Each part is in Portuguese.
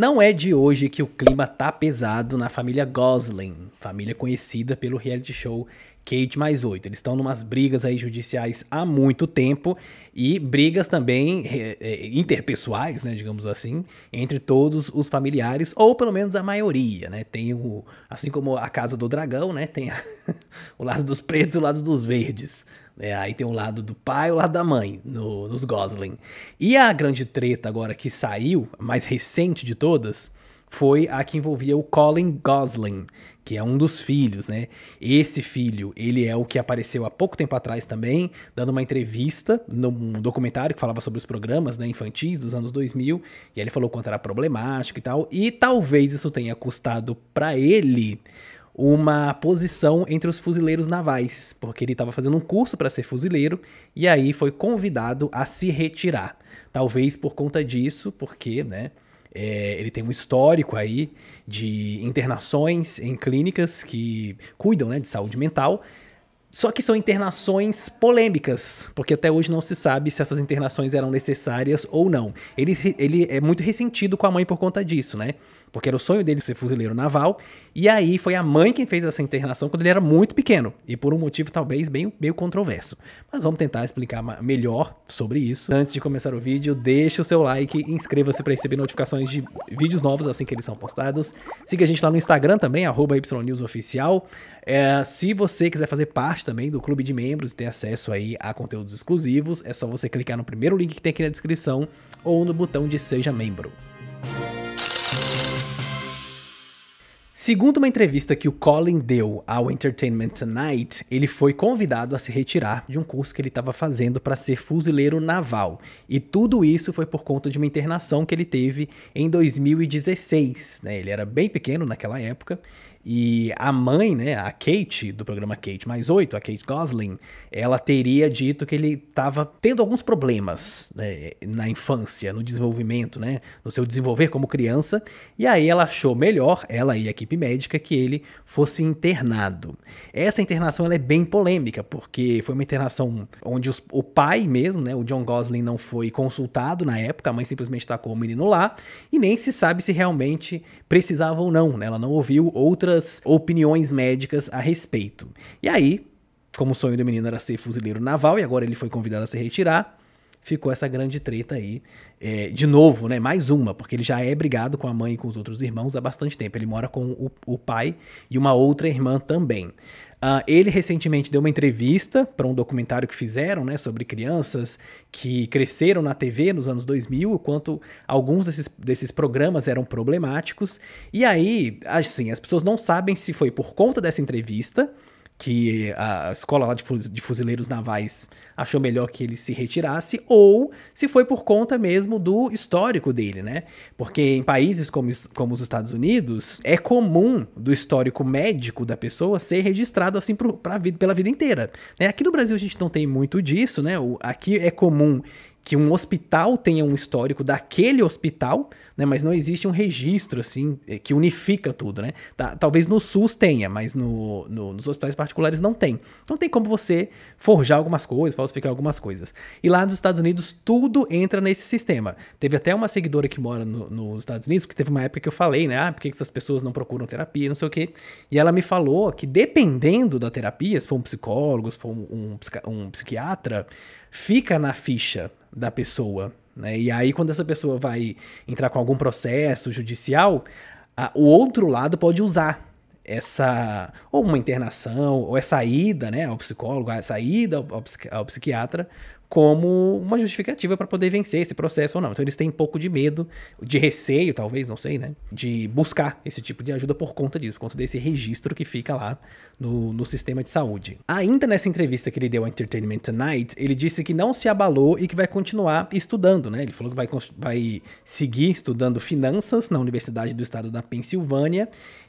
Não é de hoje que o clima tá pesado na família Gosling, família conhecida pelo reality show Kate mais oito. Eles estão numas brigas aí judiciais há muito tempo e brigas também é, é, interpessoais, né, digamos assim, entre todos os familiares ou pelo menos a maioria, né? Tem o assim como a casa do dragão, né? Tem a, o lado dos pretos e o lado dos verdes. É, aí tem o lado do pai e o lado da mãe no, nos Gosling. E a grande treta agora que saiu, a mais recente de todas, foi a que envolvia o Colin Gosling, que é um dos filhos, né? Esse filho, ele é o que apareceu há pouco tempo atrás também, dando uma entrevista num documentário que falava sobre os programas né, infantis dos anos 2000, e ele falou quanto era problemático e tal, e talvez isso tenha custado para ele uma posição entre os fuzileiros navais, porque ele estava fazendo um curso para ser fuzileiro e aí foi convidado a se retirar. Talvez por conta disso, porque, né, é, ele tem um histórico aí de internações em clínicas que cuidam né, de saúde mental. Só que são internações polêmicas, porque até hoje não se sabe se essas internações eram necessárias ou não. Ele, ele é muito ressentido com a mãe por conta disso, né? porque era o sonho dele ser fuzileiro naval. E aí foi a mãe quem fez essa internação quando ele era muito pequeno, e por um motivo talvez bem, meio controverso. Mas vamos tentar explicar melhor sobre isso. Antes de começar o vídeo, deixe o seu like, inscreva-se para receber notificações de vídeos novos assim que eles são postados. Siga a gente lá no Instagram também, YNewsOficial. É, se você quiser fazer parte também do clube de membros e ter acesso aí a conteúdos exclusivos, é só você clicar no primeiro link que tem aqui na descrição ou no botão de Seja Membro. Segundo uma entrevista que o Colin deu ao Entertainment Tonight, ele foi convidado a se retirar de um curso que ele estava fazendo para ser fuzileiro naval. E tudo isso foi por conta de uma internação que ele teve em 2016. Né? Ele era bem pequeno naquela época e a mãe, né, a Kate, do programa Kate mais 8, a Kate Gosling, ela teria dito que ele estava tendo alguns problemas né, na infância, no desenvolvimento, né, no seu desenvolver como criança, e aí ela achou melhor, ela e a equipe médica, que ele fosse internado. Essa internação é bem polêmica, porque foi uma internação onde os, o pai mesmo, né, o John Gosling, não foi consultado na época, a mãe simplesmente tacou o menino lá, e nem se sabe se realmente precisava ou não, né, ela não ouviu outras outras opiniões médicas a respeito. E aí, como o sonho do menino era ser fuzileiro naval e agora ele foi convidado a se retirar, ficou essa grande treta aí. É, de novo, né? Mais uma, porque ele já é brigado com a mãe e com os outros irmãos há bastante tempo. Ele mora com o, o pai e uma outra irmã também. Uh, ele recentemente deu uma entrevista para um documentário que fizeram né, sobre crianças que cresceram na TV nos anos 2000, o quanto alguns desses, desses programas eram problemáticos. E aí, assim, as pessoas não sabem se foi por conta dessa entrevista que a escola lá de fuzileiros navais achou melhor que ele se retirasse, ou se foi por conta mesmo do histórico dele, né? Porque em países como, como os Estados Unidos, é comum do histórico médico da pessoa ser registrado assim pro, pra vida, pela vida inteira. Né? Aqui no Brasil a gente não tem muito disso, né? O, aqui é comum que um hospital tenha um histórico daquele hospital, né, mas não existe um registro assim eh, que unifica tudo, né? Tá, talvez no SUS tenha, mas no, no, nos hospitais particulares não tem. Não tem como você forjar algumas coisas, falsificar algumas coisas. E lá nos Estados Unidos tudo entra nesse sistema. Teve até uma seguidora que mora no, nos Estados Unidos, que teve uma época que eu falei, né? Ah, por que essas pessoas não procuram terapia, não sei o quê. E ela me falou que dependendo da terapia, se for um psicólogo, se for um, um, um psiquiatra, fica na ficha da pessoa. Né? E aí, quando essa pessoa vai entrar com algum processo judicial, a, o outro lado pode usar essa ou uma internação ou essa é ida né ao psicólogo essa é ida ao, ao, psiquiatra como uma justificativa para poder vencer esse processo ou não. Então eles têm um pouco de medo, de receio, talvez, não sei, né? De buscar esse tipo de ajuda por conta disso, por conta desse registro que fica lá no, no sistema de saúde. Ainda nessa entrevista que ele deu ao Entertainment Tonight, ele disse que não se abalou e que vai continuar estudando, né? Ele falou que vai, vai seguir estudando finanças na Universidade do Estado da Pensilvânia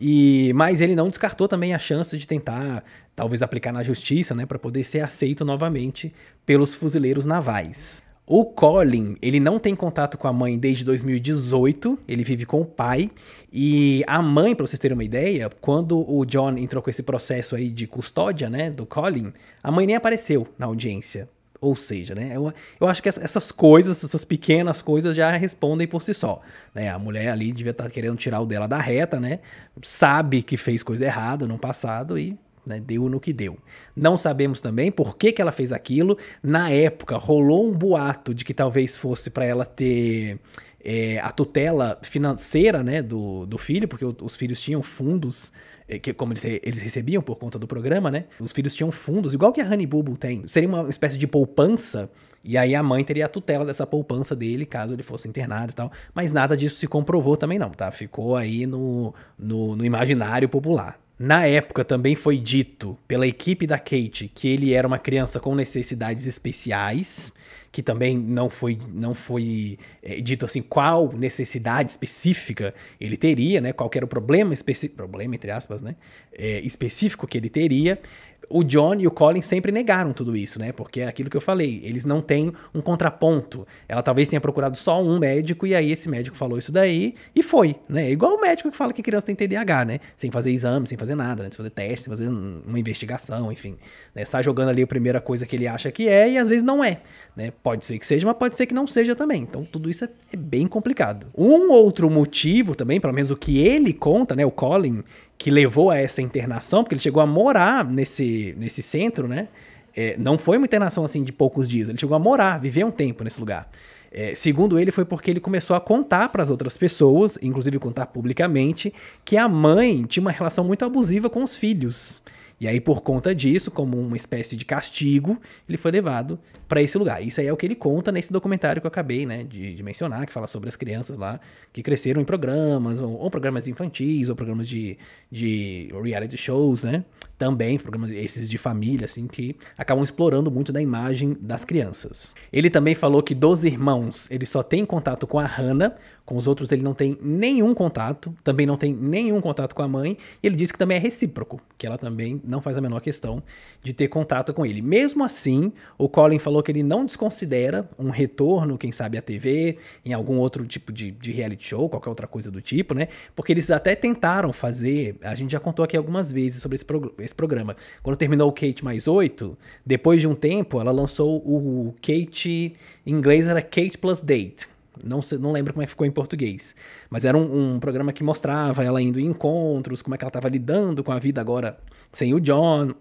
e, mas ele não descartou também a chance de tentar talvez aplicar na justiça, né, para poder ser aceito novamente pelos fuzileiros navais. O Colin, ele não tem contato com a mãe desde 2018, ele vive com o pai. E a mãe, para vocês terem uma ideia, quando o John entrou com esse processo aí de custódia, né, do Colin, a mãe nem apareceu na audiência. Ou seja, né, eu, eu acho que essas coisas, essas pequenas coisas já respondem por si só. Né? A mulher ali devia estar tá querendo tirar o dela da reta, né? Sabe que fez coisa errada no passado e né? Deu no que deu. Não sabemos também por que, que ela fez aquilo. Na época, rolou um boato de que talvez fosse para ela ter é, a tutela financeira né, do, do filho, porque os filhos tinham fundos é, que como eles, eles, recebiam por conta do programa, né? Os filhos tinham fundos, igual que a Honey Boo Boo tem. Seria uma espécie de poupança, e aí a mãe teria a tutela dessa poupança dele, caso ele fosse internado e tal. Mas nada disso se comprovou também não, tá? Ficou aí no, no, no imaginário popular. Na época também foi dito pela equipe da Kate que ele era uma criança com necessidades especiais, que também não foi, não foi é, dito assim qual necessidade específica ele teria, né? Qual era o problema, problema entre aspas, né? É, específico que ele teria o John e o Colin sempre negaram tudo isso, né? Porque é aquilo que eu falei, eles não têm um contraponto. Ela talvez tenha procurado só um médico e aí esse médico falou isso daí e foi, né? Igual o médico que fala que criança tem TDAH, né? Sem fazer exame, sem fazer nada, né? sem fazer teste, sem fazer uma investigação, enfim. Né? Sai jogando ali a primeira coisa que ele acha que é e às vezes não é, né? Pode ser que seja, mas pode ser que não seja também. Então tudo isso é, é bem complicado. Um outro motivo também, pelo menos o que ele conta, né? O Colin, que levou a essa internação, porque ele chegou a morar nesse, nesse centro, né? É, não foi uma internação assim de poucos dias, ele chegou a morar, viver um tempo nesse lugar. É, segundo ele, foi porque ele começou a contar para as outras pessoas, inclusive contar publicamente, que a mãe tinha uma relação muito abusiva com os filhos. E aí, por conta disso, como uma espécie de castigo, ele foi levado para esse lugar. Isso aí é o que ele conta nesse documentário que eu acabei né, de, de mencionar, que fala sobre as crianças lá que cresceram em programas, ou, ou programas infantis, ou programas de, de reality shows, né? Também, programas esses de família, assim, que acabam explorando muito da imagem das crianças. Ele também falou que dos irmãos, ele só tem contato com a Hannah, com os outros ele não tem nenhum contato, também não tem nenhum contato com a mãe, e ele diz que também é recíproco, que ela também não faz a menor questão de ter contato com ele. Mesmo assim, o Colin falou que ele não desconsidera um retorno, quem sabe à TV, em algum outro tipo de, de reality show, qualquer outra coisa do tipo, né? Porque eles até tentaram fazer, a gente já contou aqui algumas vezes sobre esse, prog esse programa. Quando terminou o Kate mais 8, depois de um tempo, ela lançou o Kate, em inglês era Kate Plus Date, não, não lembro como é que ficou em português. Mas era um, um, programa que mostrava ela indo em encontros, como é que ela estava lidando com a vida agora sem o John.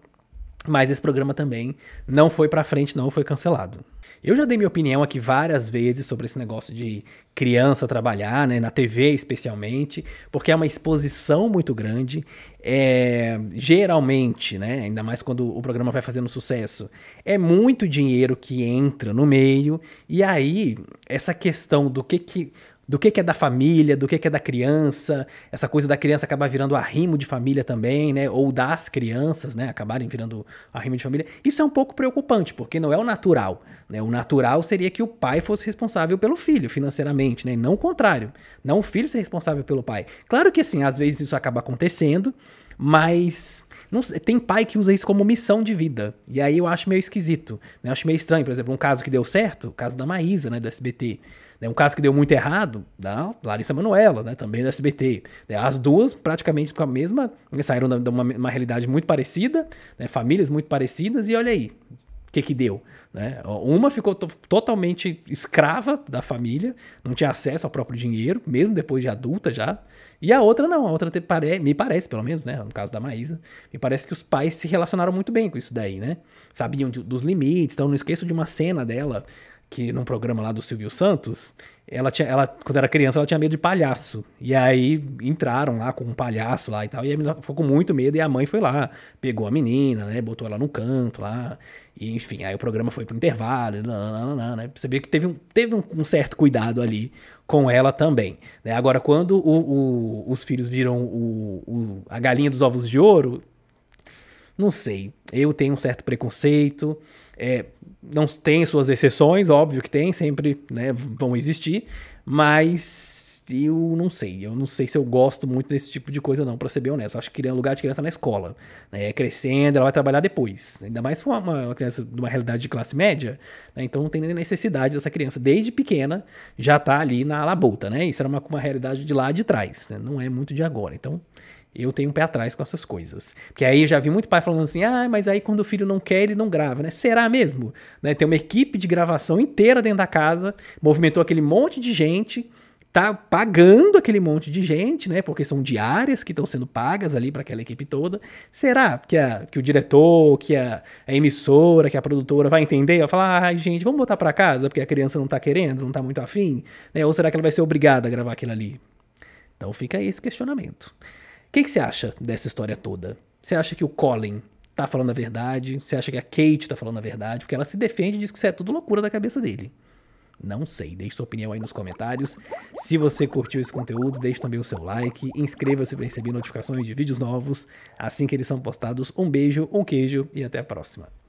Mas esse programa também não foi para frente, não foi cancelado. Eu já dei minha opinião aqui várias vezes sobre esse negócio de criança trabalhar, né, na TV especialmente, porque é uma exposição muito grande. É, geralmente, né, ainda mais quando o programa vai fazendo sucesso, é muito dinheiro que entra no meio, e aí essa questão do que que do que, que é da família, do que, que é da criança, essa coisa da criança acabar virando arrimo de família também, né? Ou das crianças, né? Acabarem virando arrimo de família. Isso é um pouco preocupante, porque não é o natural. Né? O natural seria que o pai fosse responsável pelo filho financeiramente, né? E não o contrário. Não o filho ser responsável pelo pai. Claro que assim, às vezes isso acaba acontecendo, mas não, tem pai que usa isso como missão de vida. E aí eu acho meio esquisito. Né? Eu acho meio estranho, por exemplo, um caso que deu certo, o caso da Maísa, né? Do SBT. Né? Um caso que deu muito errado, da Larissa Manoela, né? também do SBT. Né? As duas praticamente com a mesma, né, saíram de uma, uma realidade muito parecida, né? famílias muito parecidas, e olha aí, o que que deu, né? Uma ficou totalmente escrava da família, não tinha acesso ao próprio dinheiro, mesmo depois de adulta já. E a outra não, a outra pare me parece, pelo menos, né? No caso da Maísa, me parece que os pais se relacionaram muito bem com isso daí, né? Sabiam de, dos limites, então não esqueço de uma cena dela que num programa lá do Silvio Santos, ela tinha, ela, quando era criança, ela tinha medo de palhaço. E aí entraram lá com um palhaço lá e tal. E a menina ficou com muito medo. E a mãe foi lá, pegou a menina, né? Botou ela no canto lá. E, enfim, aí o programa foi pro intervalo. Nananana, né? Você vê que teve, um, teve um, um certo cuidado ali com ela também. Né? Agora, quando o, o, os filhos viram o, a galinha dos ovos de ouro, não sei. Eu tenho um certo preconceito. É, não tem suas exceções, óbvio que tem, sempre né, vão existir, mas eu não sei, eu não sei se eu gosto muito desse tipo de coisa não, pra ser bem honesto. Acho que lugar de criança na escola, né, é crescendo, ela vai trabalhar depois, ainda mais se for uma, uma criança de uma realidade de classe média, né, então não tem necessidade dessa criança desde pequena já tá ali na labuta, né? Isso era uma, uma realidade de lá de trás, né, não é muito de agora, então eu tenho um pé atrás com essas coisas. Porque aí eu já vi muito pai falando assim: ah, mas aí quando o filho não quer, ele não grava, né? Será mesmo? Né? Tem uma equipe de gravação inteira dentro da casa, movimentou aquele monte de gente, tá pagando aquele monte de gente, né? Porque são diárias que estão sendo pagas ali para aquela equipe toda. Será que, a, que o diretor, que a, a emissora, que a produtora vai entender? Vai falar, ah, gente, vamos botar para casa porque a criança não tá querendo, não tá muito afim? Né? Ou será que ela vai ser obrigada a gravar aquilo ali? Então fica aí esse questionamento. O que, que você acha dessa história toda? Você acha que o Colin tá falando a verdade? Você acha que a Kate tá falando a verdade? Porque ela se defende e diz que isso é tudo loucura da cabeça dele. Não sei, deixe sua opinião aí nos comentários. Se você curtiu esse conteúdo, deixe também o seu like, inscreva-se para receber notificações de vídeos novos assim que eles são postados. Um beijo, um queijo e até a próxima.